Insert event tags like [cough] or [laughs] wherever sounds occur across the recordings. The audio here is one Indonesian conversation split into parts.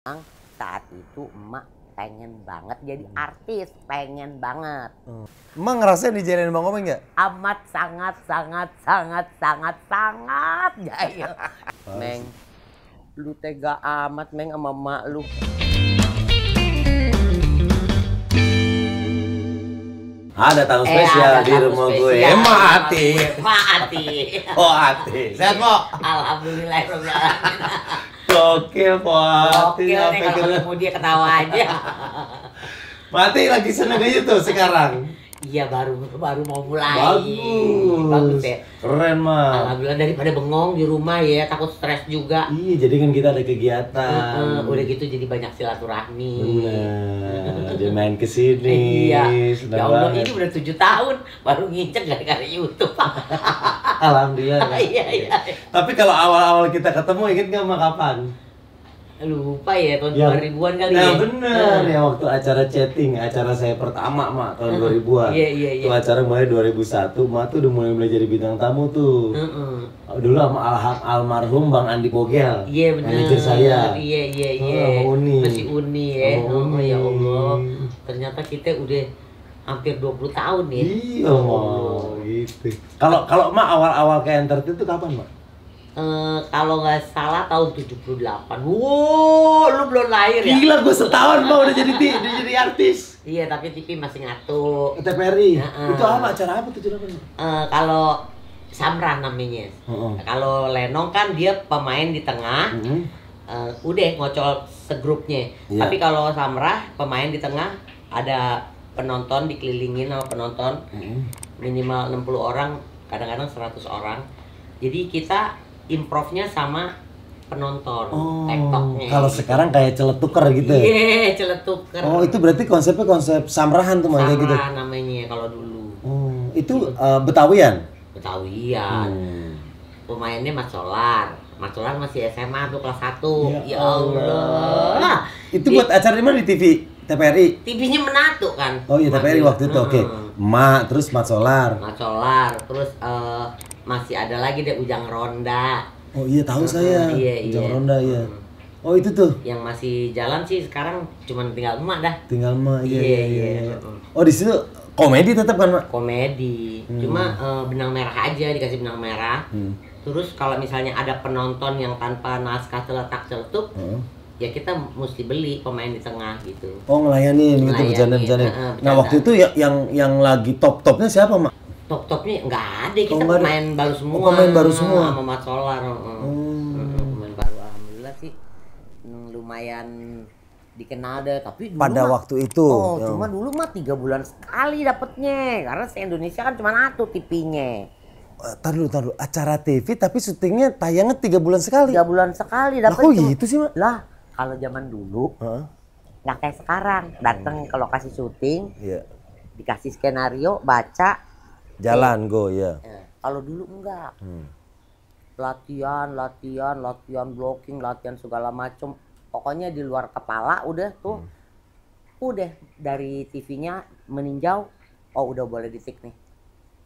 memang saat itu emak pengen banget jadi hmm. artis, pengen banget. Hmm. ngerasa ngerasain dijadiin Bang Komeng nggak? Amat sangat sangat sangat sangat sangat jaya. [laughs] Meng, lu tega amat Meng sama emak lu. Ada tamu eh, spesial di rumah spesial. gue. Emak hati, Emak hati, [laughs] Oh hati. Sehat, Mo? Alhamdulillah. [laughs] Oke Pak, gokil iya, kalau ketemu dia ketawa aja [laughs] Mati lagi seneng aja tuh sekarang Iya baru baru mau mulai. Bagus. Bagus ya. Keren mah. Alhamdulillah daripada bengong di rumah ya takut stres juga. Iya jadi kan kita ada kegiatan. Uh, uh, udah gitu jadi banyak silaturahmi. Benar. [laughs] dia main kesini. iya. Senang ya Allah banget. ini udah tujuh tahun baru ngincer gara-gara YouTube. Alhamdulillah. [laughs] iya, iya iya. Tapi kalau awal-awal kita ketemu inget nggak mah kapan? lupa ya tahun ya, 2000-an kali nah, ya. benar nah. ya waktu acara chatting, acara saya pertama mak tahun uh, 2000-an. Iya iya iya. Itu acara mulai 2001, mak tuh udah mulai belajar di bidang tamu tuh. Uh, uh. Dulu sama al almarhum Bang Andi Bogel. Iya benar. Manajer saya. Iya iya iya. Oh, Masih Uni ya. Oh, Uni. oh ya Allah. Ternyata kita udah hampir 20 tahun ya. Iya, oh, gitu. Kalau kalau mak awal-awal ke entertain itu kapan, Mak? Eh, kalau nggak salah tahun 78. Wow, lu belum lahir ya? Gila, gue setahun mau udah jadi [laughs] udah jadi artis. Iya, tapi TV masih ngatu. TPRI. Uh Itu apa acara apa tuh uh, kalau Samran namanya. Kalau Lenong kan dia pemain di tengah. Mm-hmm. Eh, udah ngocol segrupnya. Iya. Tapi kalau Samrah pemain di tengah ada penonton dikelilingin sama penonton. Mm-hmm. minimal enam Minimal 60 orang, kadang-kadang 100 orang. Jadi kita improvnya sama penonton oh, tektoknya kalau gitu. sekarang kayak celetuker gitu ya iya celetuker oh itu berarti konsepnya konsep samrahan tuh samrahan kayak gitu namanya kalau dulu oh, itu gitu. uh, betawian betawian hmm. pemainnya mas solar mas solar masih SMA tuh kelas satu. ya, ya Allah. Allah itu buat acara di mana di TV TPRI. TV-nya menatu kan. Oh iya TPRI waktu itu. Hmm. Oke. Okay. Ma, terus Mat Solar. Mat Solar, terus uh, masih ada lagi deh Ujang Ronda. Oh iya tahu hmm. saya. Iya, iya. Ujang iya. Ronda iya. Hmm. Oh itu tuh. Yang masih jalan sih sekarang cuman tinggal emak dah. Tinggal emak iya. Iya iya. iya. iya, iya. Oh di situ komedi tetap kan, Mak? Komedi. Hmm. Cuma uh, benang merah aja dikasih benang merah. Hmm. Terus kalau misalnya ada penonton yang tanpa naskah celetak-celetuk, hmm ya kita mesti beli pemain di tengah gitu. Oh ngelayani gitu berjalan-jalan. Eh, eh, nah, nah waktu itu ya, yang yang lagi top topnya siapa mak? Top topnya nggak ada kita oh, pemain ada. baru semua. Oh, pemain baru semua. Sama ah, Mas Solar. Hmm. pemain baru alhamdulillah sih hmm, lumayan dikenal deh tapi dulu pada mah, waktu itu oh yang... cuma dulu mah tiga bulan sekali dapetnya karena se Indonesia kan cuma satu TV-nya taruh taruh Acara TV tapi syutingnya tayangnya tiga bulan sekali. Tiga bulan sekali dapet Lah, kok gitu sih, mah Lah, kalau zaman dulu huh? nggak kayak sekarang datang hmm. ke lokasi syuting yeah. dikasih skenario baca jalan iya. eh, go ya yeah. kalau dulu enggak hmm. latihan latihan latihan blocking latihan segala macam, pokoknya di luar kepala udah tuh hmm. udah dari TV-nya meninjau oh udah boleh disik nih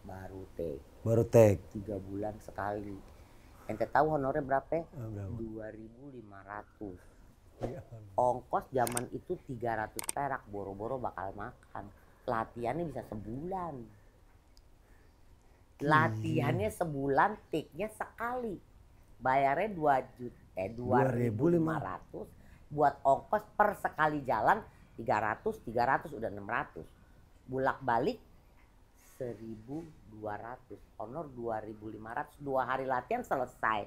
baru take baru take tiga bulan sekali ente tahu honornya berapa dua ribu lima ratus Iya. ongkos zaman itu 300 perak boro-boro bakal makan latihannya bisa sebulan iya. latihannya sebulan tiknya sekali bayarnya 2 juta eh 2500 buat ongkos per sekali jalan 300 300 udah 600 bulak balik 1200 honor 2500 dua hari latihan selesai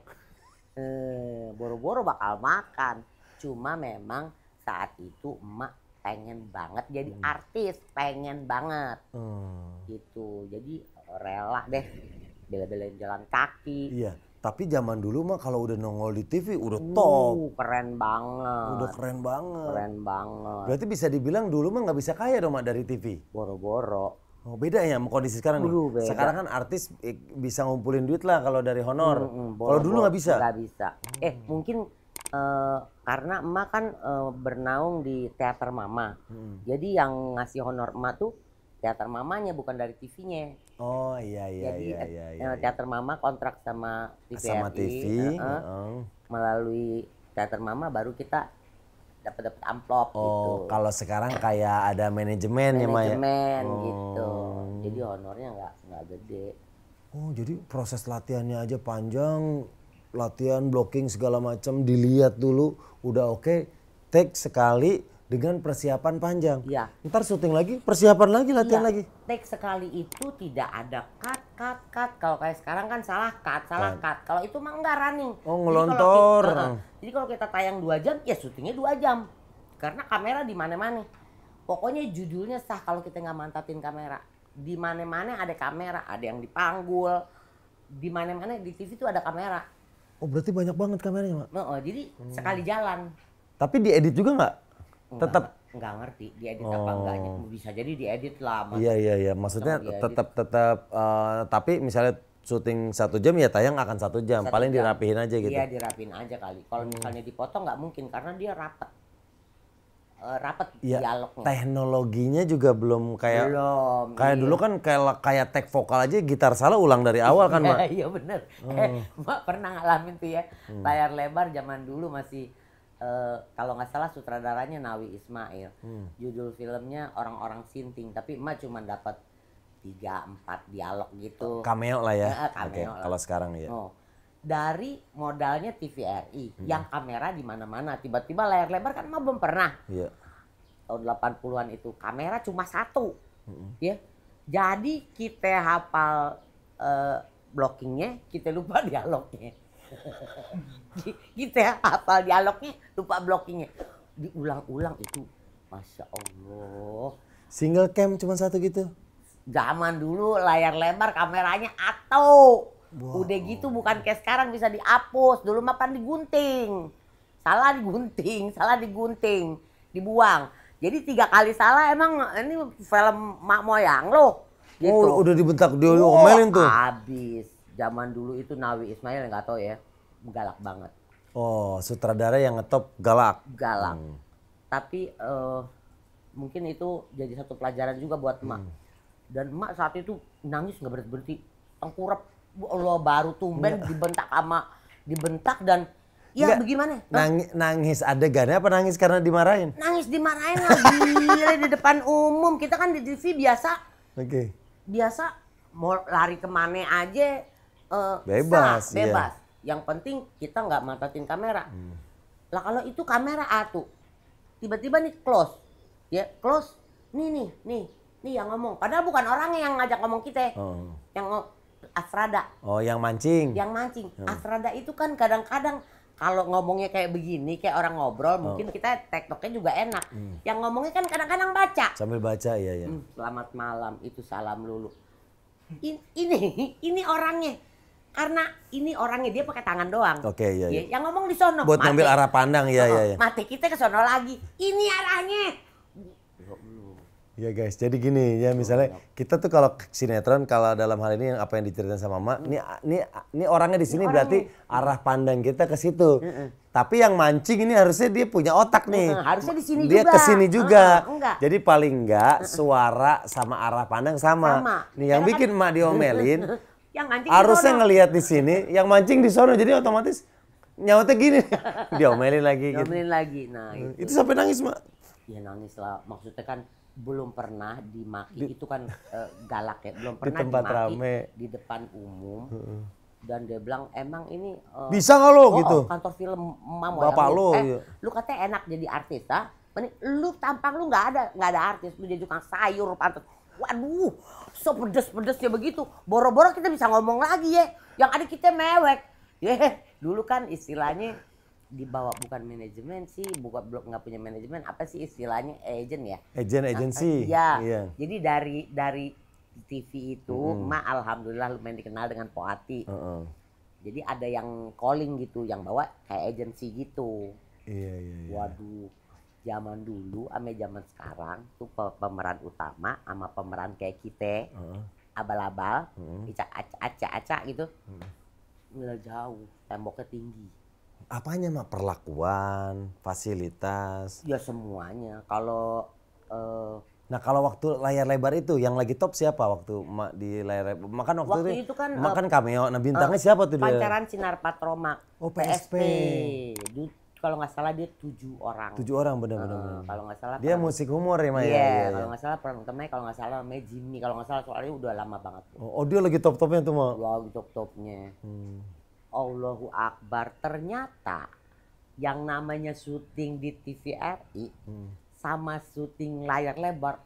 eh boro-boro bakal makan Cuma memang saat itu emak pengen banget jadi hmm. artis, pengen banget. Hmm. Gitu. Jadi rela deh bela-belain jalan kaki. Iya. Tapi zaman dulu mah kalau udah nongol di TV udah uh, top. keren banget. Udah keren banget. Keren banget. Berarti bisa dibilang dulu mah nggak bisa kaya dong mak dari TV. Boro-boro. Oh, beda ya sama kondisi sekarang dulu nih. Sekarang kan artis eh, bisa ngumpulin duit lah kalau dari honor. Mm, mm, kalau dulu nggak bisa. Nggak bisa. Hmm. Eh mungkin uh, karena emak kan uh, bernaung di teater mama hmm. jadi yang ngasih honor emak tuh teater mamanya bukan dari TV-nya. Oh iya iya Jadi, iya, eh, iya, iya, iya. teater mama kontrak sama TVRI. Sama TV. Uh -uh. Melalui teater mama baru kita dapat dapat amplop oh, gitu. kalau sekarang kayak ada manajemen ya, ya Manajemen oh. gitu. Jadi honornya nggak nggak gede. Oh, jadi proses latihannya aja panjang, latihan blocking segala macam dilihat dulu udah oke okay, take sekali dengan persiapan panjang. Ya. Ntar syuting lagi, persiapan lagi, latihan ya. lagi. Take sekali itu tidak ada cut, cut, cut. Kalau kayak sekarang kan salah cut, salah cut. cut. Kalau itu mah enggak running. Oh ngelontor. Jadi kalau, kita, uh, kita tayang dua jam, ya syutingnya dua jam. Karena kamera di mana-mana. Pokoknya judulnya sah kalau kita nggak mantapin kamera. Di mana-mana ada kamera, ada yang dipanggul. Di mana-mana di TV itu ada kamera Oh berarti banyak banget kameranya, Mak? Oh, oh jadi hmm. sekali jalan. Tapi diedit juga nggak? Tetap nggak ngerti diedit oh. apa enggaknya bisa jadi diedit lama iya iya iya maksudnya tetap tetap uh, tapi misalnya syuting satu jam ya tayang akan satu jam satu paling jam. dirapihin aja gitu iya dirapihin aja kali kalau hmm. misalnya dipotong nggak mungkin karena dia rapat Eh, rapat ya, dialognya. Teknologinya juga belum kayak belum. Kayak iya. dulu kan kayak kayak tek vokal aja gitar salah ulang dari awal kan, iya, Mak? Iya bener. Hmm. Eh, Mak pernah ngalamin tuh ya. Hmm. Layar lebar zaman dulu masih uh, kalau nggak salah sutradaranya Nawi Ismail. Hmm. Judul filmnya orang-orang sinting, tapi Mak cuma dapat tiga empat dialog gitu. Cameo lah ya. Nah, okay. Kalau sekarang ya. Oh dari modalnya TVRI hmm. yang kamera di mana-mana tiba-tiba layar lebar kan mah belum pernah yeah. tahun 80-an itu kamera cuma satu hmm. ya jadi kita hafal uh, blockingnya kita lupa [laughs] dialognya kita hafal dialognya lupa blockingnya diulang-ulang itu masya allah single cam cuma satu gitu zaman dulu layar lebar kameranya atau Wow. Udah gitu bukan kayak sekarang bisa dihapus. Dulu mah kan digunting. Salah digunting, [laughs] salah digunting, dibuang. Jadi tiga kali salah emang ini film mak moyang loh. Gitu. Oh, udah dibentak dia oh, omelin tuh. Habis. Zaman dulu itu Nawi Ismail nggak tahu ya, galak banget. Oh, sutradara yang ngetop galak. Galak. Hmm. Tapi uh, mungkin itu jadi satu pelajaran juga buat emak. Hmm. Dan mak saat itu nangis nggak berhenti, tengkurap Allah baru tumben Nggak. dibentak sama dibentak dan ya Nggak. bagaimana? Nangis, nangis adegannya apa nangis karena dimarahin? Nangis dimarahin lagi di depan umum. Kita kan di TV biasa. Oke. Okay. Biasa mau lari kemana aja uh, bebas, sah, bebas. Iya. Yang penting kita nggak matatin kamera. Hmm. Lah kalau itu kamera atu tiba-tiba nih close, ya close. Nih nih nih nih yang ngomong. Padahal bukan orangnya yang ngajak ngomong kita. Oh. Yang Asrada. Oh, yang mancing. Yang mancing. Hmm. Asrada itu kan kadang-kadang kalau ngomongnya kayak begini, kayak orang ngobrol, oh. mungkin kita tektoknya juga enak. Hmm. Yang ngomongnya kan kadang-kadang baca. Sambil baca, iya ya. Hmm, selamat malam, itu salam lulu. In, ini, ini orangnya. Karena ini orangnya dia pakai tangan doang. Oke, okay, iya, iya. Yang ngomong di sono. Buat mati. ngambil arah pandang, iya, oh, ya, ya. Mati kita ke sono lagi. Ini arahnya Ya guys, jadi gini ya misalnya oh, iya. kita tuh kalau sinetron kalau dalam hal ini yang apa yang diceritain sama Mak, ini ini ini orangnya di sini berarti arah pandang kita ke situ. Hmm. Tapi yang mancing ini harusnya dia punya otak nih. Hmm. harusnya di sini juga. Dia ke sini juga. jadi paling enggak suara sama arah pandang sama. sama. Nih yang kan bikin kan... Mak diomelin [laughs] yang mancing harusnya ngelihat di sini, yang mancing di sono jadi otomatis nyawanya gini. [laughs] diomelin lagi gitu. Diomelin lagi. Nah, mm, itu. itu sampai nangis, Mak. Ya nangis lah. Maksudnya kan belum pernah dimaki di, itu kan uh, galak ya belum pernah di tempat dimaki rame. di depan umum uh. dan dia bilang emang ini uh, bisa nggak lo oh, gitu oh, kantor film mamu ya, bapak lo eh, iya. lu katanya enak jadi artis ah lu tampang lu nggak ada nggak ada artis lu jadi tukang sayur pantas waduh so pedes pedesnya begitu boro-boro kita bisa ngomong lagi ya yang ada kita mewek ya yeah, dulu kan istilahnya dibawa bukan manajemen sih, bukan blog nggak punya manajemen, apa sih istilahnya agent ya? Agent ah, agency. Nah, ya. Iya. Jadi dari dari TV itu, mm. Ma alhamdulillah lumayan dikenal dengan Poati. Uh -uh. Jadi ada yang calling gitu, yang bawa kayak agency gitu. Iya, iya, yeah. Waduh, zaman dulu ame zaman sekarang tuh pemeran utama sama pemeran kayak kita, uh abal-abal, uh -uh. acak-acak gitu, uh nggak jauh, temboknya tinggi Apanya mak perlakuan, fasilitas? Ya semuanya. Kalau uh, Nah kalau waktu layar lebar itu yang lagi top siapa waktu mak di layar lebar? Makan waktu, waktu itu, ya? itu kan eh, makan uh, cameo. Nah bintangnya uh, siapa tuh pancaran dia? Pancaran Sinar Patroma. Oh PSP. PSP. Kalau nggak salah dia tujuh orang. Tujuh orang benar-benar. Uh, kalau nggak salah. Dia musik humor ya Maya. Iya yeah, iya. kalau nggak salah peran utamanya kalau nggak salah namanya Jimmy. Kalau nggak salah soalnya udah lama banget. Oh, oh dia lagi top-topnya tuh mak? lagi top-topnya. Hmm. Allahu Akbar ternyata yang namanya syuting di TVRI hmm. sama syuting layar lebar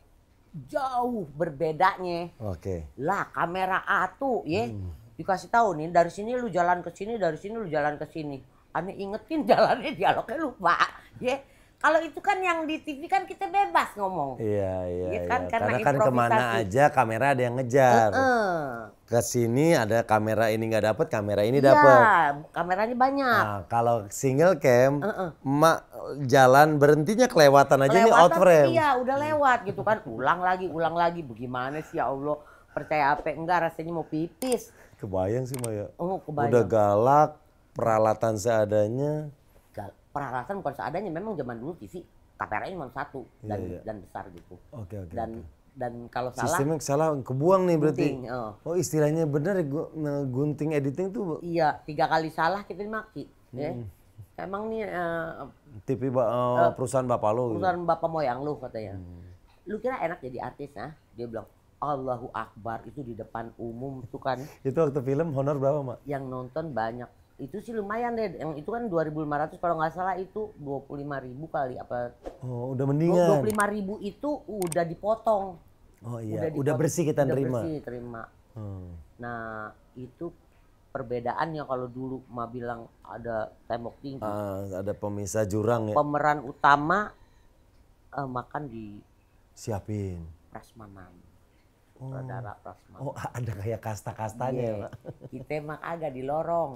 jauh berbedanya. Oke. Okay. Lah kamera A tuh ya hmm. dikasih tahu nih dari sini lu jalan ke sini dari sini lu jalan ke sini. Aneh ingetin [laughs] jalannya dialognya lupa ya kalau itu kan yang di TV kan kita bebas ngomong. Iya iya. Ya kan? iya. Karena, Karena kan kemana aja kamera ada yang ngejar. Uh Ke sini ada kamera ini nggak dapat, kamera ini dapat. Iya, kameranya banyak. Nah, kalau single cam, uh mak jalan berhentinya kelewatan aja kelewatan, ini out frame. Iya, udah lewat gitu kan. Ulang lagi, ulang lagi. Bagaimana sih ya Allah? Percaya apa enggak rasanya mau pipis. Kebayang sih Maya. Oh, kebayang. Udah galak, peralatan seadanya peralatan bukan seadanya memang zaman dulu TV kpr ini cuma satu iya, dan yeah, yeah. dan besar gitu. Oke okay, oke. Okay, dan okay. dan kalau salah sistemnya salah kebuang nih berarti. Gunting, oh. oh istilahnya benar gunting editing tuh. Iya tiga kali salah kita dimaki. Ya. Hmm. Ya. Emang nih uh, eh, TV ba uh, perusahaan bapak lo. Gitu. Perusahaan gitu. bapak moyang lo katanya. Hmm. Lu kira enak jadi artis nah? Dia bilang Allahu Akbar itu di depan umum tuh kan. [laughs] itu waktu film honor berapa mak? Yang nonton banyak itu sih lumayan deh yang itu kan 2500 kalau nggak salah itu 25.000 kali apa oh udah mendingan 25.000 itu udah dipotong oh iya udah, udah bersih kita udah terima bersih terima hmm. nah itu perbedaannya kalau dulu mah bilang ada tembok tinggi uh, ada pemisah jurang ya pemeran utama uh, makan di siapin prasmanan oh. saudara Prasman. Oh [laughs] ada kayak kasta-kastanya yeah. ya Pak. Kita emang agak di lorong.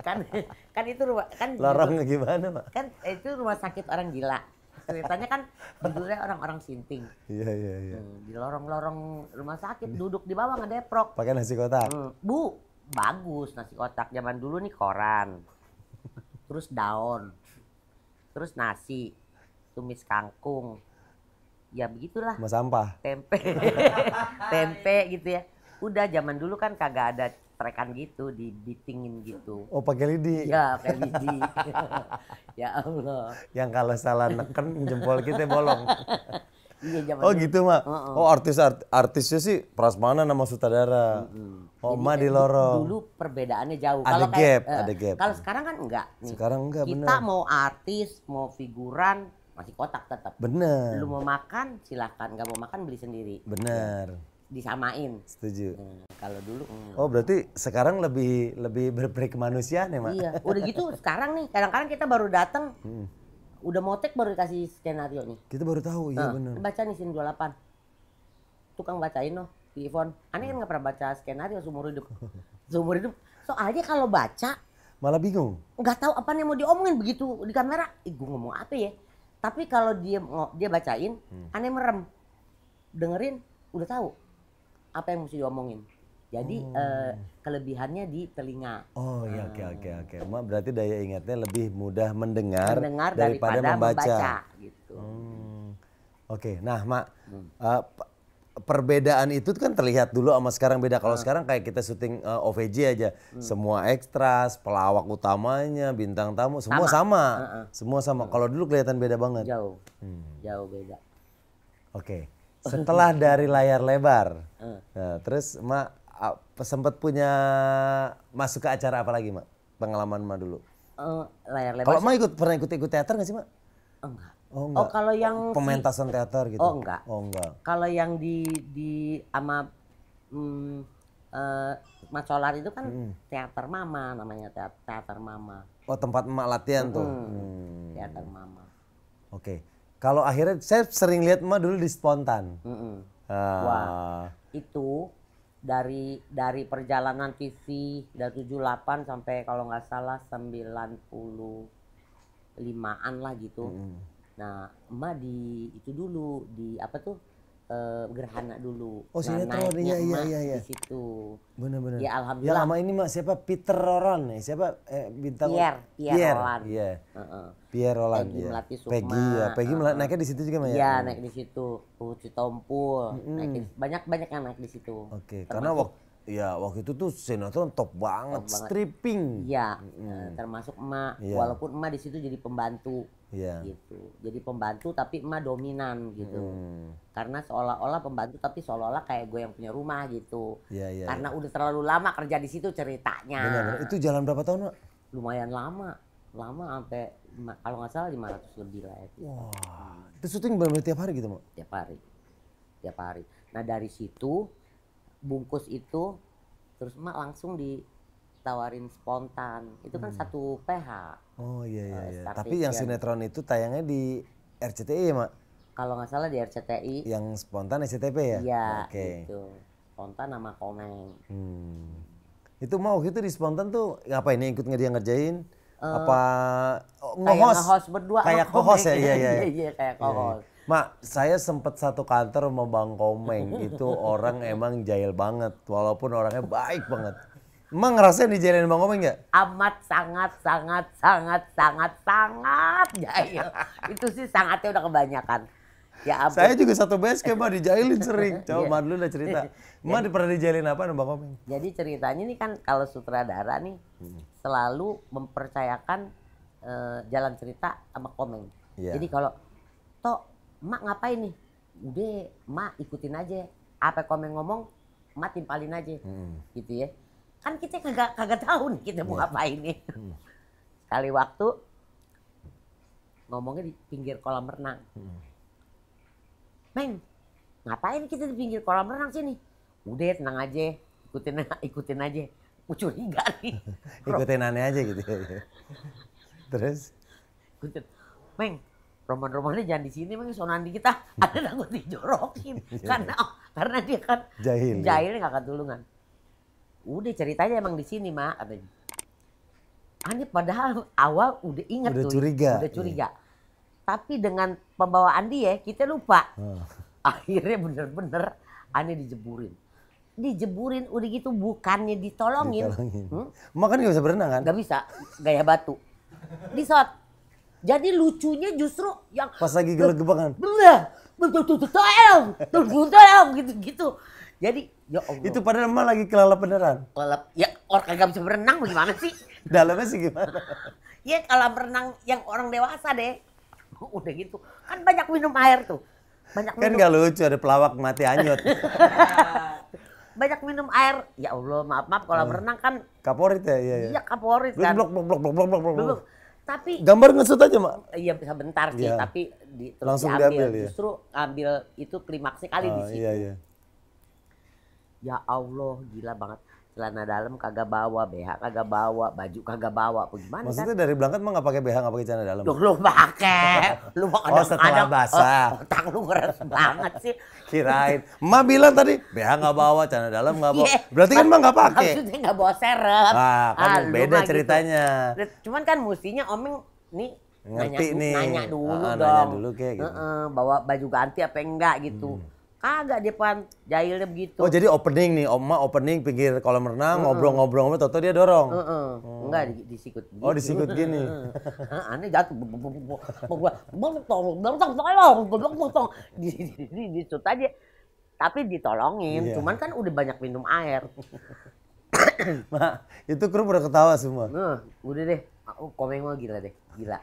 kan [laughs] kan itu rumah kan lorong gimana Pak? Kan eh, itu rumah sakit orang gila. Ceritanya kan judulnya orang-orang sinting. Iya iya iya. Hmm, di lorong-lorong rumah sakit duduk di bawah ngedeprok. Pakai nasi kotak. Hmm, bu, bagus nasi kotak zaman dulu nih koran. Terus daun. Terus nasi. Tumis kangkung ya begitulah. Sama sampah. Tempe. [laughs] Tempe gitu ya. Udah zaman dulu kan kagak ada trekan gitu, dibitingin gitu. Oh pakai lidi? Ya pakai lidi. [laughs] ya Allah. Yang kalau salah neken jempol kita bolong. [laughs] Iya zaman Oh dulu. gitu mak. Uh -uh. Oh artis art, artisnya sih prasmana nama sutradara. Uh Oh emak eh, di lorong. Dulu perbedaannya jauh. Ada kalo gap, kayak, eh, ada gap. Kalau sekarang kan enggak. Nih. Sekarang enggak Kita bener. mau artis, mau figuran, masih kotak tetap. Bener. Lu mau makan silahkan, nggak mau makan beli sendiri. Bener. Ya. Disamain. Setuju. Hmm, kalau dulu. Hmm. Oh berarti sekarang lebih lebih berperi kemanusiaan ya mak? Iya. Udah gitu sekarang nih kadang-kadang kita baru datang. Hmm. Udah motek baru dikasih skenario nih. Kita baru tahu, iya nah, bener. Baca nih sin 28. Tukang bacain loh, di Ivon. Aneh kan nggak pernah baca skenario seumur hidup. [laughs] seumur hidup. Soalnya kalau baca malah bingung. Nggak tahu apa yang mau diomongin begitu di kamera. Ih, gue ngomong apa ya? Tapi kalau dia dia bacain, hmm. aneh merem. Dengerin udah tahu apa yang mesti diomongin. Jadi hmm. uh, kelebihannya di telinga. Oh iya ah. oke oke oke. berarti daya ingatnya lebih mudah mendengar, mendengar daripada, daripada membaca. membaca gitu. Hmm. Oke, okay. nah Mak, hmm. uh, perbedaan itu kan terlihat dulu sama sekarang beda. Kalau nah. sekarang kayak kita syuting uh, eh, OVJ aja, hmm. semua ekstras, pelawak utamanya, bintang tamu, semua sama. sama. Uh -uh. Semua sama. Hmm. Kalau dulu kelihatan beda banget. Jauh. Hmm. Jauh beda. Oke. Okay. Setelah [laughs] dari layar lebar. Uh. Nah, terus Mak sempat punya masuk ke acara apa lagi, Mak? Pengalaman Mak dulu. Uh, layar lebar. Kalau Mak ikut pernah ikut ikut teater nggak sih, Mak? Enggak. Oh, oh, enggak. oh kalau yang pementasan teater gitu. Oh enggak. Oh enggak. Kalau yang di di ama hmm, uh, eh, Macolar itu kan hmm. teater mama namanya teater, teater mama. Oh tempat emak latihan hmm. tuh. Hmm. Teater mama. Oke. Okay. Kalau akhirnya saya sering lihat emak dulu di spontan. Hmm. Uh. Wah itu dari dari perjalanan TV dari 78 sampai kalau nggak salah 95-an lah gitu. Hmm. Nah, emak di itu dulu di apa tuh e, gerhana dulu. Oh, nah, sinetron iya iya iya iya. Di situ. Benar-benar. Ya alhamdulillah. Ya lama ini mak siapa Peter Roran ya? Siapa eh, bintang Pierre, Pierre, Pierre Rolan. Iya. Uh -uh. Pierre Rolan. Peggy ya. Melati Sukma. Peggy ya, Peggy uh -uh. naiknya di situ juga mak ya. Iya, oh. naik di situ. Putri Tompul. Mm -hmm. banyak-banyak yang naik di situ. Oke, okay. karena waktu Ya waktu itu tuh sinetron top banget, top banget. stripping. Iya, mm. termasuk emak. Yeah. Walaupun emak di situ jadi pembantu yeah. gitu jadi pembantu tapi emak dominan gitu Mm. karena seolah-olah pembantu tapi seolah-olah kayak gue yang punya rumah gitu yeah, yeah, karena yeah. udah terlalu lama kerja di situ ceritanya benar, itu jalan berapa tahun mak? lumayan lama lama sampai kalau nggak salah 500 lebih lah ya. Wah, wow. itu syuting berapa tiap hari gitu, Mak? Tiap hari. Tiap hari. Nah, dari situ bungkus itu terus emak langsung ditawarin spontan. Itu kan hmm. satu PH. Oh iya iya. Eh, iya. Uh, Tapi yang sinetron itu tayangnya di RCTI ya, Mak? Kalau nggak salah di RCTI. Yang spontan SCTV ya? Iya, okay. gitu. Spontan sama komeng. Hmm. Itu mau gitu di spontan tuh apa ini ikut nggak dia ngerjain? Uh, apa oh, nge-host? nge berdua kayak co-host ya? Iya iya. Iya, [laughs] iya kayak co-host. Iya, iya. Mak, saya sempat satu kantor sama Bang Komeng. itu orang [laughs] emang jahil banget, walaupun orangnya baik banget. Emang ngerasain dijailin Bang Komeng nggak? Amat sangat sangat sangat sangat sangat jahil. Itu sih sangatnya udah kebanyakan. Ya ampun. Saya juga satu base kayak Mbak dijailin sering. [laughs] Coba iya. Mbak dulu udah cerita. Mbak jadi, pernah dijailin apa Bang Komeng? Jadi ceritanya ini kan kalau sutradara nih hmm. selalu mempercayakan uh, jalan cerita sama Komeng. Yeah. Jadi kalau Tok, Mak ngapain nih? Udah, Mak ikutin aja. Apa Komeng ngomong, Mak timpalin aja. Hmm. Gitu ya kan kita kagak kagak tahu nih kita mau yeah. ngapain nih. Hmm. Sekali waktu ngomongnya di pinggir kolam renang. Hmm. Meng, ngapain kita di pinggir kolam renang sini? Udah tenang aja, ikutin ikutin aja. Mau curiga nih. [laughs] ikutin aneh aja gitu. Ya. [laughs] Terus? Ikutin. Meng, roman-romannya jangan di sini, meng sonan di kita. [laughs] Ada takut dijorokin iya. karena karena dia kan jahil, ya. jahil nggak akan tulungan udah ceritanya emang di sini mak katanya Ani padahal awal udah inget udah tuh curiga. udah curiga iya. tapi dengan pembawaan dia kita lupa oh. akhirnya bener-bener Ani dijeburin dijeburin udah gitu bukannya ditolongin, ditolongin. Hmm? makan gak bisa berenang kan nggak bisa gaya batu disot jadi lucunya justru yang pas lagi gelek bener betul betul betul gitu gitu jadi, ya Allah. Itu padahal emang lagi kelala beneran. Kelelep. Ya, orang kagak bisa berenang gimana sih? [laughs] Dalamnya sih gimana? [laughs] ya kalau berenang yang orang dewasa deh. [laughs] Udah gitu. Kan banyak minum air tuh. Banyak minum kan minum. gak lucu ada pelawak mati anyut. banyak minum air. Ya Allah, maaf maaf kalau eh. berenang kan kaporit ya, iya. Iya, iya kaporit kan. Blok blok blok blok blok blok. blok. blok. Tapi gambar ngesut aja, Mak. Iya, bisa bentar sih, ya. tapi di, langsung diambil. diambil ya? Justru ambil itu klimaksnya kali oh, di situ. Iya, iya ya Allah gila banget celana dalam kagak bawa, BH kagak bawa, baju kagak bawa, gimana Maksudnya kan? dari berangkat mah nggak pakai BH, nggak pakai celana dalam? Lu, lu pakai, lu mau kadang Oh setelah eh, basah. Oh, otak lu keras banget sih. Kirain, Ma bilang tadi BH nggak bawa, celana dalam nggak bawa. Iya. Berarti kan mah nggak pakai. Maksudnya nggak bawa serep. Ah, kan ah, beda gitu. ceritanya. Gitu. Cuman kan mestinya Omeng nih ngerti nanya, nih. Nanya dulu ah, dong. Nanya dulu kayak gitu. E -e, bawa baju ganti apa enggak gitu. Hmm Kagak depan jahilnya begitu. Oh jadi opening nih, oma opening pinggir kolam renang, ngobrol-ngobrol, mm -hmm. toto dia dorong. Mm -hmm. oh. Enggak di, disikut. Gini. Oh disikut gini. [laughs] Aneh jatuh, Mau tolong, tolong, tolong, tolong. Di disikut aja. Tapi ditolongin, yeah. cuman kan udah banyak minum air. [coughs] Ma, itu kru udah ketawa semua. Nah, udah deh, aku komeng mah gila deh, gila.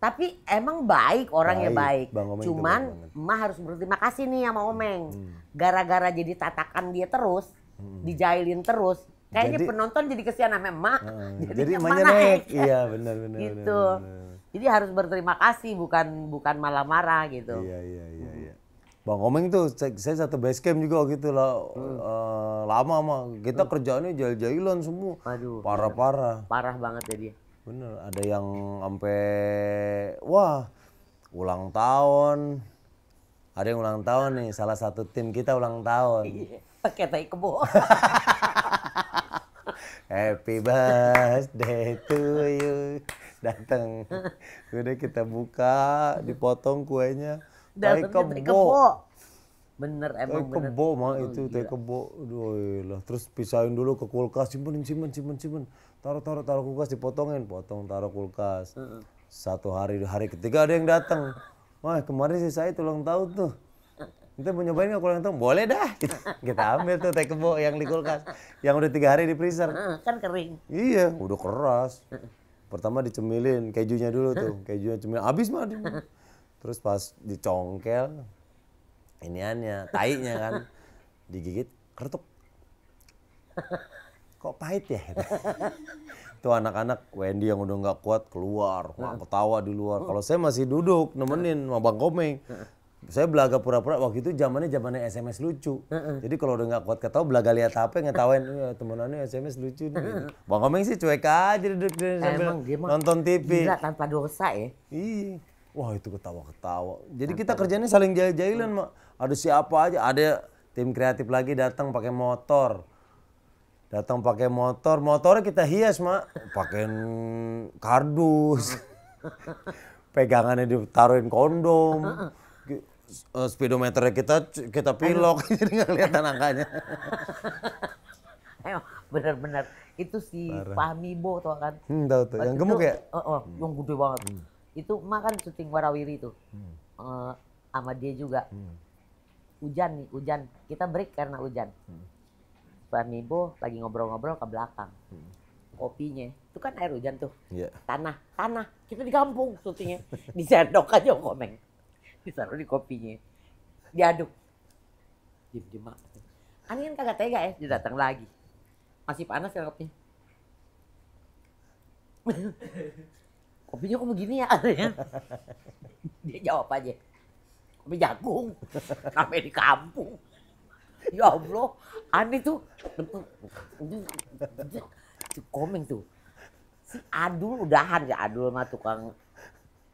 Tapi emang baik orangnya baik. baik. Cuman emak harus berterima kasih nih sama Omeng. Hmm. Gara-gara hmm. jadi tatakan dia terus, hmm. dijailin terus. Kayaknya jadi, penonton jadi kesian sama emak. Hmm, [laughs] jadi, jadi emaknya naik. naik. Iya benar benar. Gitu. Benar, benar. Jadi harus berterima kasih bukan bukan malah marah gitu. Iya iya iya. Hmm. iya. Bang Omeng tuh saya satu base camp juga gitu loh, hmm. uh, lama mah kita hmm. kerjaannya jail-jailan semua. Parah-parah. Parah banget ya dia bener ada yang sampai wah ulang tahun ada yang ulang tahun nih salah satu tim kita ulang tahun iya, pakai tai kebo [laughs] Happy birthday to you datang udah kita buka dipotong kuenya tai kebo bener emang oh, tai kebo mah itu tai kebo Aduh, lah terus pisahin dulu ke kulkas simpen simpen simpen simpen taruh taruh taruh kulkas dipotongin potong taruh kulkas satu hari hari ketiga ada yang datang wah kemarin sih saya tulang tahu tuh kita mau nyobain nggak kurang tuh boleh dah [laughs] kita, kita ambil tuh teh kebo yang di kulkas yang udah tiga hari di freezer kan kering iya udah keras pertama dicemilin kejunya dulu tuh kejunya cemil abis mah terus pas dicongkel iniannya taiknya kan digigit kertuk [laughs] kok pahit ya? itu anak-anak Wendy yang udah nggak kuat keluar, nggak ketawa di luar. Kalau saya masih duduk nemenin sama Bang Komeng. Saya belaga pura-pura waktu itu zamannya zamannya SMS lucu. Jadi kalau udah nggak kuat ketawa belaga lihat HP ngetawain ya temenannya SMS lucu nih. Bang Komeng sih cuek aja duduk di sambil nonton TV. Gila tanpa dosa ya. Iya. Wah itu ketawa-ketawa. Jadi kita kerjanya saling jahil-jahilan, Mak. Ada siapa aja, ada tim kreatif lagi datang pakai motor datang pakai motor motor kita hias mak pakai kardus [laughs] pegangannya ditaruhin kondom eh, speedometernya kita kita pilok [laughs] jadi nggak kelihatan angkanya [laughs] bener-bener itu si Fahmi Bo tuh kan hmm, tahu tuh yang gemuk ya oh, oh hmm. yang gede banget hmm. itu mak kan syuting warawiri itu hmm. uh, sama dia juga hmm. hujan nih hujan kita break karena hujan hmm Bo lagi ngobrol-ngobrol ke belakang. Hmm. Kopinya, itu kan air hujan tuh. Yeah. Tanah, tanah. Kita di kampung syutingnya. sendok aja komeng. Ditaruh di kopinya. Diaduk. Diem-diem Ani kan kagak tega ya, dia datang lagi. Masih panas kan kopinya. [laughs] kopinya kok begini ya? dia jawab aja. Kopi jagung. Sampai di kampung ya Allah, ani tuh si komeng tuh. Si Adul udahan ya Adul mah tukang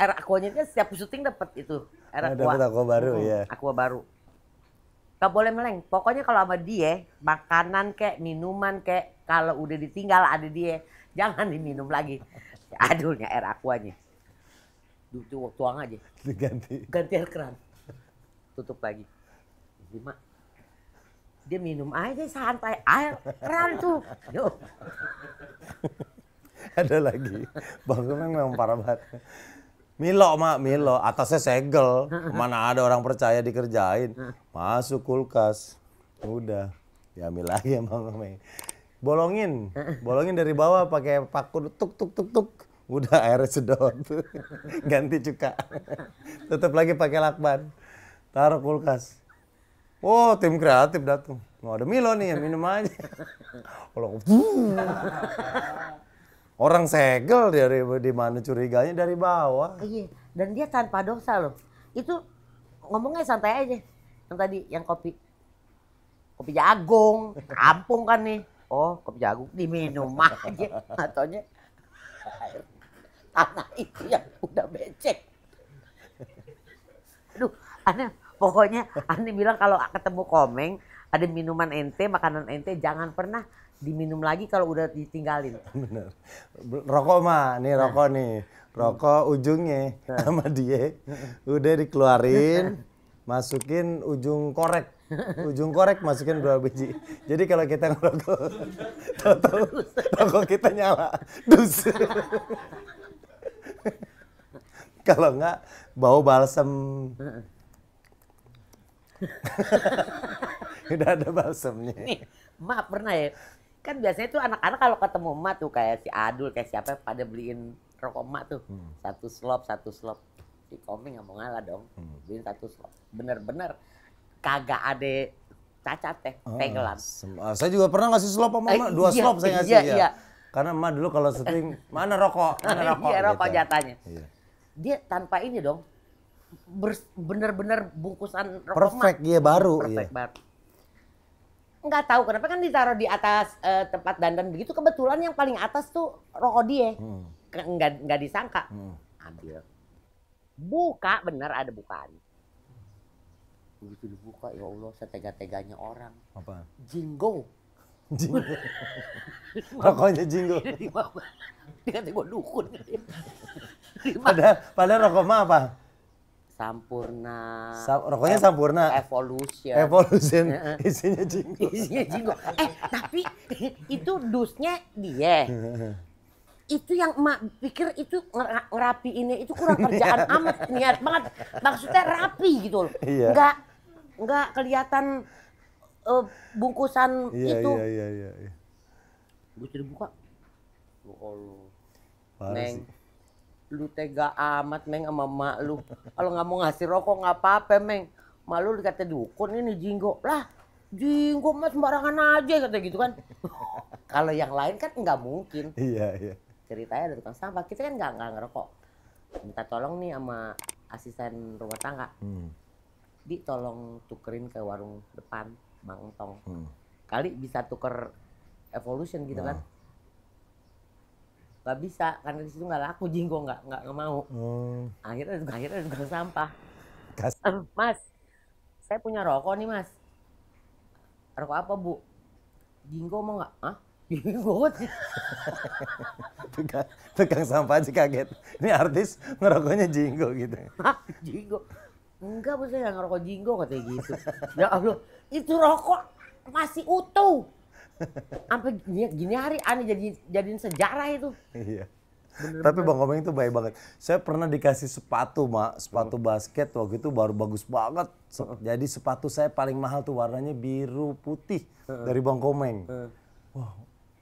air akuanya kan setiap syuting dapat itu air nah, aqua. baru ya. Aku baru. Gak boleh meleng. Pokoknya kalau sama dia, makanan kayak minuman kayak kalau udah ditinggal ada dia, jangan diminum lagi. Adulnya air akuanya. aquanya tuang aja. Diganti. Ganti air keran. Tutup lagi. Gimana? dia minum aja santai air keran tuh. yuk [laughs] Ada lagi. Bang Kemen memang parah banget. Milo, Mak, Milo. Atasnya segel. Mana ada orang percaya dikerjain. Masuk kulkas. Udah. Diambil lagi ya Bang Kemen. Bolongin. Bolongin dari bawah pakai paku tuk tuk tuk tuk. Udah air sedot. [laughs] Ganti cuka. [laughs] Tutup lagi pakai lakban. Taruh kulkas Oh, tim kreatif datang. Mau ada Milo nih, ya minum aja. Kalau Orang segel dari di mana curiganya dari bawah. Iya, dan dia tanpa dosa loh. Itu ngomongnya santai aja. Yang tadi yang kopi kopi jagung, kampung kan nih. Oh, kopi jagung diminum [laughs] aja. Katanya tanah itu yang udah becek. Aduh, aneh Pokoknya Ani bilang kalau ketemu komeng, ada minuman ente, makanan ente jangan pernah diminum lagi kalau udah ditinggalin. Bener. Rokok mah, nih rokok nih. Rokok ujungnya sama dia udah dikeluarin, masukin ujung korek. Ujung korek masukin dua biji. Jadi kalau kita ngerokok, tahu-tahu rokok kita nyala. Dus. kalau enggak bau balsem [laughs] Udah ada balsemnya. Nih, emak pernah ya. Kan biasanya tuh anak-anak kalau ketemu emak tuh kayak si Adul, kayak siapa pada beliin rokok emak tuh. Hmm. Satu slop, satu slop. Si Komeng nggak mau ngalah dong. Hmm. Beliin satu slop. Bener-bener kagak ada cacat teh, ah, tegelan. Ah, saya juga pernah ngasih slop sama emak, eh, dua iya, slop saya ngasih iya, ya. Iya. Karena emak dulu kalau syuting, [laughs] mana rokok, mana iya, rokok. Iya, gitu. rokok jatahnya. Iya. Dia tanpa ini dong, bener-bener bungkusan rokok perfect ya, baru perfect iya. banget nggak tahu kenapa kan ditaruh di atas uh, tempat dandan begitu kebetulan yang paling atas tuh rokok dia hmm. nggak nggak disangka hmm. ambil buka bener ada bukaan begitu dibuka ya Allah setega-teganya orang apa jinggo jinggo [laughs] rokoknya jinggo [laughs] dia kata gue dukun padahal padahal rokok mah apa Sampurna. Sa rokoknya Sampurna. Evolution. Evolution. Isinya jinggo. Isinya jingo. Eh, tapi itu dusnya dia. itu yang emak pikir itu ngerapi ini itu kurang kerjaan iya. amat niat banget maksudnya rapi gitu loh iya. nggak nggak kelihatan uh, bungkusan iya, itu iya, iya, iya, iya. gue jadi buka buka ya Neng lu tega amat meng sama mak lu kalau nggak mau ngasih rokok nggak apa-apa meng mak lu dikata dukun ini jinggo lah jinggo mas sembarangan aja kata gitu kan [laughs] kalau yang lain kan nggak mungkin iya iya ceritanya dari tukang sampah kita kan nggak nggak ngerokok minta tolong nih sama asisten rumah tangga hmm. di tolong tukerin ke warung depan mangtong hmm. kali bisa tuker evolution gitu nah. kan nggak bisa karena di situ nggak laku jinggo nggak nggak mau hmm. akhirnya akhirnya juga sampah Kas. Eh, mas saya punya rokok nih mas rokok apa bu jinggo mau nggak ah [laughs] jinggo tukang, tukang sampah aja kaget ini artis ngerokoknya jinggo gitu jinggo enggak bu saya nggak ngerokok jinggo katanya gitu ya allah itu rokok masih utuh Sampai gini, gini hari aneh jadi jadiin sejarah itu. Iya. Bener, Tapi Bang Komeng itu baik banget. Saya pernah dikasih sepatu, Mak. Sepatu basket waktu itu baru bagus banget. Jadi sepatu saya paling mahal tuh warnanya biru putih dari Bang Komeng. Wow,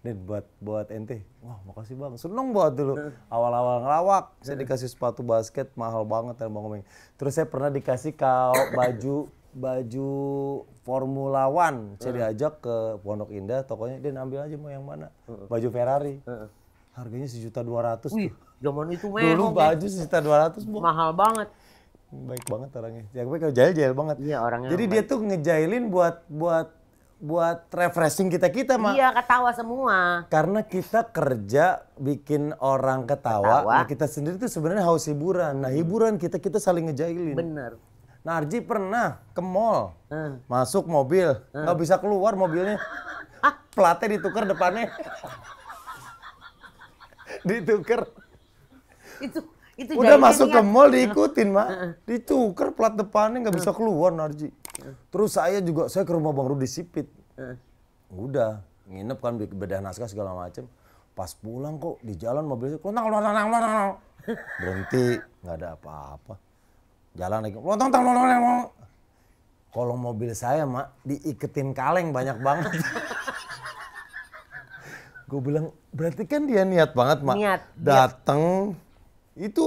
dan buat buat ente. Wah, makasih Bang. Seneng banget dulu. Awal-awal ngelawak, saya dikasih sepatu basket mahal banget dari Bang Komeng. Terus saya pernah dikasih kaos baju baju Formula One, saya hmm. diajak ke Pondok Indah, tokonya dia ambil aja mau yang mana, hmm. baju Ferrari, hmm. harganya sejuta dua ratus. Wih, zaman itu memang. Dulu baju sejuta dua ratus, mahal banget. Baik banget orangnya, yang baik jahil-jahil banget. Iya orangnya. Jadi dia tuh ngejailin buat buat buat refreshing kita kita mah. Iya ketawa semua. Karena kita kerja bikin orang ketawa, ketawa. Nah, kita sendiri tuh sebenarnya haus hiburan. Nah hiburan kita kita saling ngejailin. Bener. Narji pernah ke mall, hmm. masuk mobil, eh. nggak hmm. bisa keluar mobilnya. Ah. Platnya ditukar depannya. ditukar. Itu itu Udah masuk ke mall diikutin, Mak. Eh, ditukar plat depannya nggak bisa keluar Narji. Terus saya juga saya ke rumah Bang Rudi Sipit. Udah, nginep kan bedah naskah segala macem. Pas pulang kok di jalan mobilnya, nang, nang, nang, nang. berhenti nggak ada apa-apa Jalan lagi, lontong tang lontong lontong. Kalau mobil saya mak diiketin kaleng banyak banget. [laughs] gue bilang berarti kan dia niat banget mak. Niat. Datang itu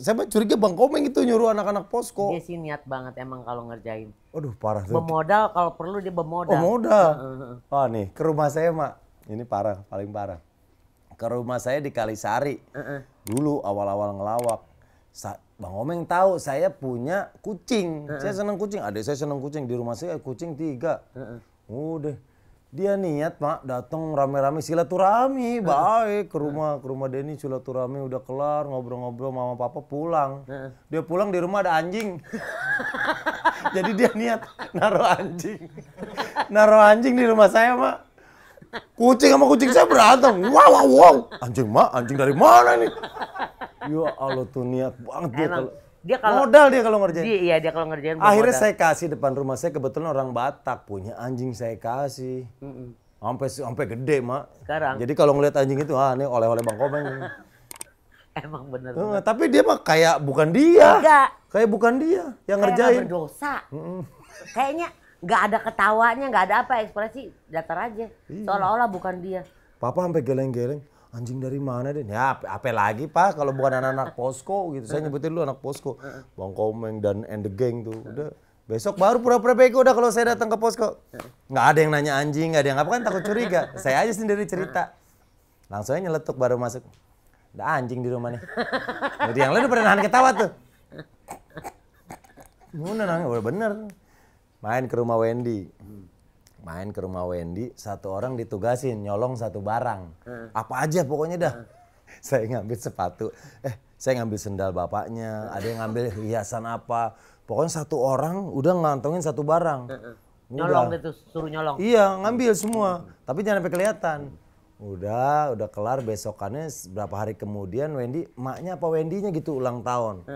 saya curiga bang Komeng itu nyuruh anak-anak posko. Dia sih niat banget emang kalau ngerjain. Aduh parah. Tuh. Bemodal kalau perlu dia bemodal. Oh modal. oh nih ke rumah saya mak. Ini parah paling parah. Ke rumah saya di Kalisari. Uh -uh. Dulu awal-awal ngelawak. Sa Bang Omeng tahu saya punya kucing. Uh -uh. Saya senang kucing. Ada saya senang kucing. Di rumah saya kucing tiga. Uh -uh. Udah. Dia niat mak datang rame-rame silaturahmi, uh -uh. baik ke rumah uh -uh. ke rumah Denny silaturahmi udah kelar ngobrol-ngobrol mama papa pulang. Uh -uh. Dia pulang di rumah ada anjing. [laughs] Jadi dia niat naruh anjing, [laughs] naruh anjing di rumah saya mak. Kucing sama kucing saya berantem. Wow wow wow. Anjing mak, anjing dari mana nih? Ya Allah tuh niat banget dia kalau dia kalau modal dia kalau ngerjain. Dia, iya dia kalau ngerjain. Akhirnya modal. saya kasih depan rumah saya kebetulan orang Batak punya anjing saya kasih. Mm -mm. Sampai sampai gede mak. Sekarang. Jadi kalau ngeliat anjing itu ah ini oleh-oleh bang Komeng. [laughs] Emang bener. Eh, bener. tapi dia mah kayak bukan dia. Enggak. Kayak bukan dia yang kayak ngerjain. Kayak berdosa. Mm -mm. Kayaknya nggak ada ketawanya, nggak ada apa ekspresi datar aja. Iya. Seolah-olah bukan dia. Papa sampai geleng-geleng anjing dari mana deh? Ya, apa lagi pak? Kalau bukan anak-anak posko gitu, saya nyebutin lu anak posko, bang Komeng dan and the gang tuh, udah. Besok baru pura-pura bego udah kalau saya datang ke posko. Nggak ada yang nanya anjing, nggak ada yang apa kan takut curiga. Saya aja sendiri cerita. Langsung aja nyeletuk baru masuk. Ada anjing di rumah nih. Jadi yang lain udah pernah nahan ketawa tuh. bener nanya, bener. Main ke rumah Wendy main ke rumah Wendy satu orang ditugasin nyolong satu barang hmm. apa aja pokoknya dah hmm. [laughs] saya ngambil sepatu eh saya ngambil sendal bapaknya ada yang ngambil [laughs] hiasan apa pokoknya satu orang udah ngantongin satu barang eh, nyolong itu suruh nyolong iya ngambil semua tapi jangan sampai kelihatan udah udah kelar besokannya berapa hari kemudian Wendy maknya apa Wendy-nya gitu ulang tahun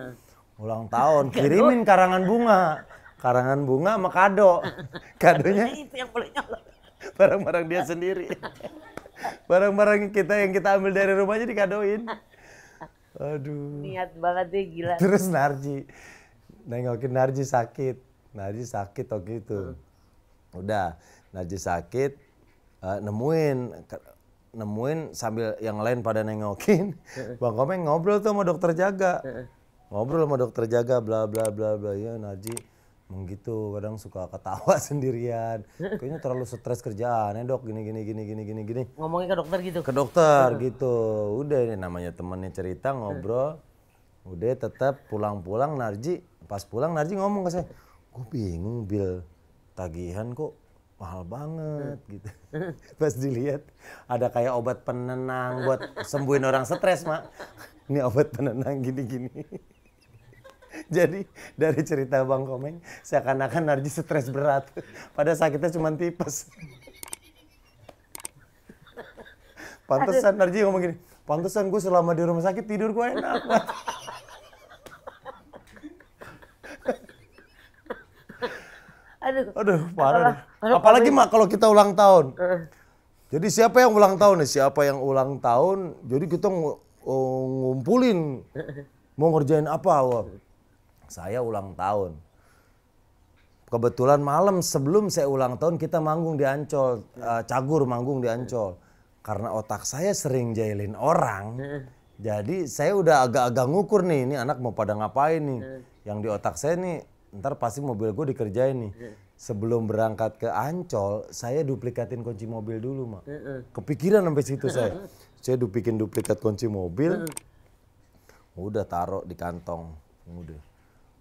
ulang tahun [laughs] kirimin karangan bunga karangan bunga sama kado. [laughs] Kadonya itu yang boleh nyolong. [laughs] Barang-barang dia sendiri. [laughs] Barang-barang kita yang kita ambil dari rumahnya dikadoin. Aduh. Niat banget deh gila. Terus Narji. Nengokin Narji sakit. Narji sakit waktu itu. Hmm. Udah, Narji sakit uh, nemuin nemuin sambil yang lain pada nengokin. Hmm. Bang Komeng ngobrol tuh sama dokter jaga. Hmm. Ngobrol sama dokter jaga bla bla bla bla ya Narji emang gitu kadang suka ketawa [laughs] sendirian [laughs] kayaknya terlalu stres kerjaan ya dok gini gini gini gini gini gini ngomongin ke dokter gitu ke dokter gitu udah ini namanya temennya cerita ngobrol udah tetap pulang-pulang Narji pas pulang Narji ngomong ke saya gue bingung bil tagihan kok mahal banget gitu [laughs] pas dilihat ada kayak obat penenang buat sembuhin orang stres mak ini obat penenang gini-gini [laughs] Jadi dari cerita Bang Komeng, seakan-akan Narji stres berat. Pada sakitnya cuma tipes. [laughs] Pantesan Narji ngomong gini, pantesan gue selama di rumah sakit tidur gue enak [laughs] Aduh. Aduh, parah. Apalagi mak kalau kita ulang tahun. Jadi siapa yang ulang tahun nih? Siapa yang ulang tahun? Jadi kita ng oh, ngumpulin mau ngerjain apa? Wah saya ulang tahun. Kebetulan malam sebelum saya ulang tahun kita manggung di Ancol, uh, cagur manggung di Ancol. Karena otak saya sering jailin orang, jadi saya udah agak-agak ngukur nih, ini anak mau pada ngapain nih. Mm. Yang di otak saya nih, ntar pasti mobil gue dikerjain nih. Mm. Sebelum berangkat ke Ancol, saya duplikatin kunci mobil dulu, Mak. Kepikiran sampai situ [laughs] saya. Saya dupikin duplikat kunci mobil, udah taruh di kantong. Udah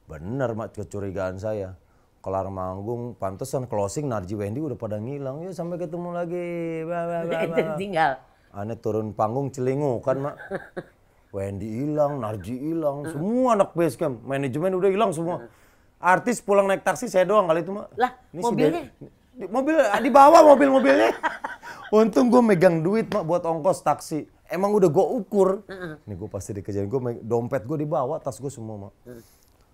Bener mak kecurigaan saya. Kelar manggung, pantesan closing Narji Wendy udah pada ngilang. Ya sampai ketemu lagi. Bah, bah, bah, Tinggal. Aneh turun panggung celingu kan mak. [laughs] Wendy hilang, Narji hilang, semua anak basecamp, manajemen udah hilang semua. Artis pulang naik taksi saya doang kali itu mak. Lah, Ini mobilnya? Si di, mobil ah, dibawa mobil-mobilnya. [laughs] Untung gue megang duit mak buat ongkos taksi. Emang udah gue ukur. Ini gue pasti dikejar. Gue dompet gue dibawa, tas gue semua mak.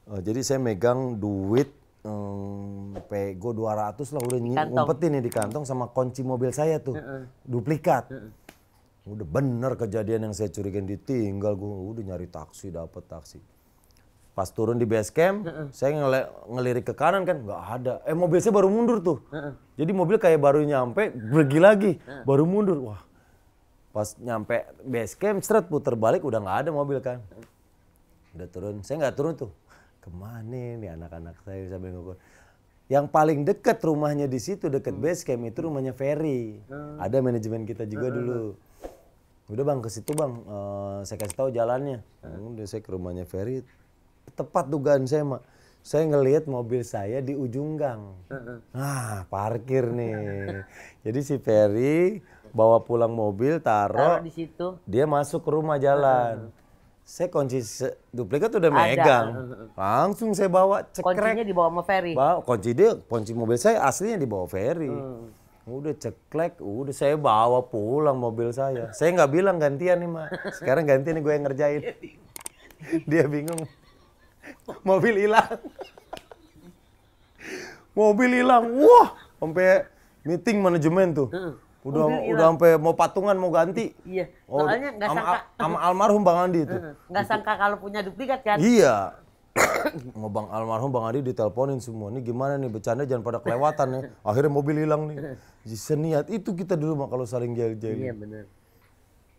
Uh, jadi saya megang duit um, pego 200 lah udah ngumpetin nih di kantong sama kunci mobil saya tuh. Uh -uh. Duplikat. Uh -uh. Udah bener kejadian yang saya curigain ditinggal gue udah nyari taksi dapet taksi. Pas turun di base camp, uh -uh. saya ngel ngelirik ke kanan kan nggak ada. Eh mobil saya baru mundur tuh. Uh -uh. Jadi mobil kayak baru nyampe, pergi lagi, uh -uh. baru mundur. Wah. Pas nyampe base camp, seret puter balik udah nggak ada mobil kan. Udah turun, saya nggak turun tuh kemana nih anak-anak saya sambil ngukur yang paling dekat rumahnya di situ dekat hmm. base camp itu rumahnya Ferry hmm. ada manajemen kita juga hmm. hmm dulu hmm. udah bang ke situ bang uh, saya kasih tahu jalannya hmm. udah saya ke rumahnya Ferry tepat dugaan saya mak saya ngelihat mobil saya di ujung gang ah parkir nih jadi si Ferry bawa pulang mobil taruh di situ dia masuk ke rumah jalan saya kunci duplikat udah Ada. megang. Langsung saya bawa cekrek. Kuncinya dibawa sama Ferry. Bawa kunci dia, kunci mobil saya aslinya dibawa Ferry. Hmm. Udah ceklek, udah saya bawa pulang mobil saya. Saya nggak bilang gantian nih, Mak. Sekarang gantian nih gue yang ngerjain. [laughs] Dia bingung. Mobil hilang. Mobil hilang. Wah, sampai meeting manajemen tuh. Hmm udah mobil udah sampai mau patungan mau ganti. Iya. Oh, soalnya nggak oh, sangka sama almarhum Bang Andi itu. Nggak gitu. sangka kalau punya duplikat kan. Iya. [coughs] mau Bang almarhum Bang Andi diteleponin semua. Ini gimana nih bercanda jangan pada kelewatan ya. [laughs] Akhirnya mobil hilang nih. Seniat itu kita dulu mah kalau saling jail jail Iya benar.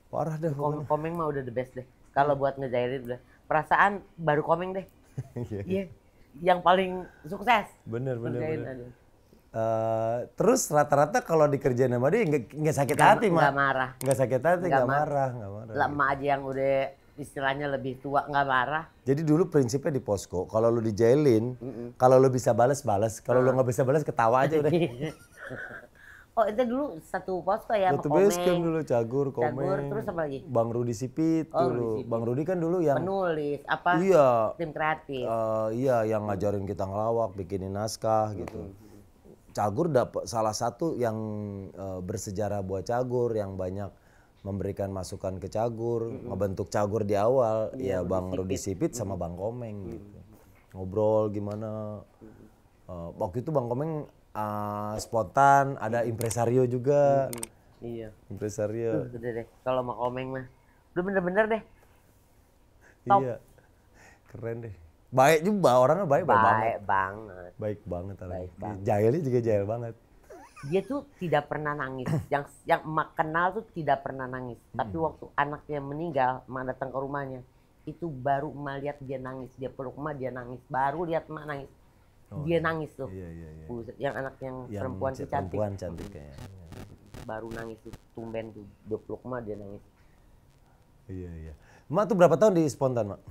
Parah deh, Kom komeng mah udah the best deh. Kalau buat ngejailin udah perasaan baru komeng deh. [laughs] Iya. yeah. Yang paling sukses. Bener bener. bener. Aduh. Uh, terus rata-rata kalau dikerjain sama dia nggak sakit gak, hati mah. Nggak marah. Nggak sakit hati, nggak marah, nggak marah. Lama gitu. aja yang udah istilahnya lebih tua nggak marah. Jadi dulu prinsipnya di posko, kalau lu dijailin, mm kalau lu bisa balas balas, kalau hmm. lu ah. nggak bisa balas ketawa aja udah. [laughs] oh itu dulu satu posko ya satu base dulu cagur komeng cagur terus apa lagi bang Rudi Sipit oh, dulu Rudy Sipit. bang Rudi kan dulu yang penulis apa iya tim kreatif uh, iya yang ngajarin kita ngelawak bikinin naskah gitu mm -hmm Cagur dapat salah satu yang e, bersejarah buat Cagur yang banyak memberikan masukan ke Cagur, mm-hmm. ngebentuk Cagur di awal, iya, ya, ya Bang Rudi Sipit sama Bang Komeng mm-hmm. gitu. Ngobrol gimana. Mm-hmm. Uh, waktu itu Bang Komeng uh, spontan ada impresario juga. Mm-hmm. Iya. Impresario. Udah deh, kalau sama Komeng mah. Udah bener-bener deh. Iya. Top. Iya. Keren deh. Baik juga orangnya baik, baik, baik banget. banget. Baik banget Baik banget. Jahilnya juga jahil banget. Dia tuh tidak pernah nangis. yang yang emak kenal tuh tidak pernah nangis. Hmm. Tapi waktu anaknya meninggal, emak datang ke rumahnya. Itu baru emak lihat dia nangis. Dia peluk emak, dia nangis. Baru lihat emak nangis. Oh, dia iya. nangis tuh. Iya, iya, iya. Yang anak yang, yang perempuan cantik. Perempuan cantik kayaknya. Baru nangis tuh, tumben tuh. Dia peluk emak, dia nangis. Iya, iya. Emak tuh berapa tahun di spontan, emak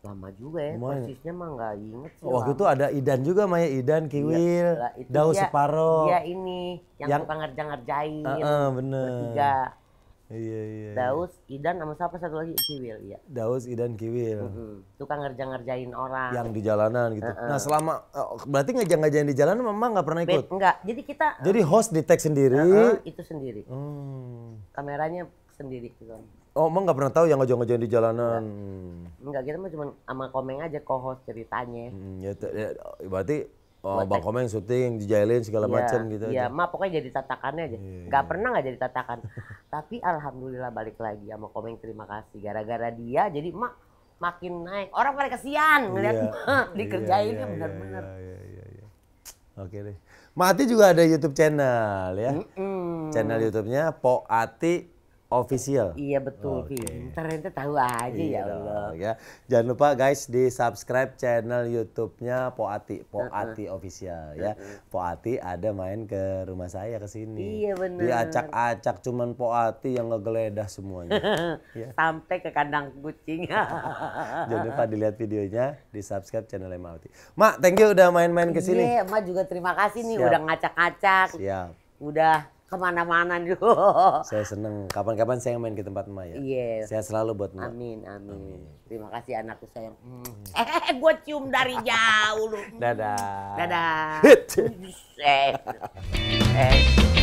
lama juga ya Memang. persisnya mah nggak inget sih waktu lama. itu ada Idan juga Maya Idan iya, Kiwil ya, Daus Separo ya ini yang, yang tukang ngerja ngerjain uh, uh, bener bertiga iya iya Daus Idan sama siapa satu lagi Kiwil ya Daus Idan Kiwil mm -hmm. tukang ngerja ngerjain orang yang di jalanan gitu uh, uh. nah selama uh, berarti ngerja-ngerjain di jalanan memang nggak pernah ikut Bet, enggak jadi kita jadi host di tag sendiri uh, uh, itu sendiri hmm. kameranya sendiri gitu Oh, emang nggak pernah tahu yang ngojeng-ngojeng di jalanan. Enggak, hmm. kita mah cuma sama Komeng aja kohos ceritanya. Hmm, ya, ya, berarti oh, Bang Komeng syuting, dijailin segala ya, macam gitu. Iya, mah pokoknya jadi tatakannya aja. Enggak iya, iya. pernah nggak jadi tatakan. [laughs] Tapi alhamdulillah balik lagi sama Komeng terima kasih. Gara-gara dia jadi mak makin naik. Orang pada kesian iya, ngeliat iya, mak [laughs] dikerjainnya iya, benar-benar. Iya, iya, iya, Oke deh. Mati juga ada YouTube channel ya. Mm -mm. Channel YouTube-nya Poati official. Iya betul, okay. pinter itu tahu aja ya iya, ya Allah. Ya. Jangan lupa guys di subscribe channel YouTube-nya Poati, Poati uh -huh. official ya. Uh -huh. Poati ada main ke rumah saya ke sini. Iya benar. Diacak-acak cuman Poati yang ngegeledah semuanya. [laughs] ya. Sampai ke kandang kucing. [laughs] Jangan lupa [laughs] dilihat videonya, di subscribe channel Poati. Mak, thank you udah main-main ke sini. Iya, Mak juga terima kasih nih Siap. udah ngacak-ngacak. Siap. Udah kemana-mana dulu. Saya seneng. Kapan-kapan saya main ke tempat Emak Iya. Yes. Saya selalu buat Emak. Amin, amin, Terima kasih anakku sayang. Mm. Eh, gue cium dari jauh lu. Dadah. Dadah. Hit. Eh. eh.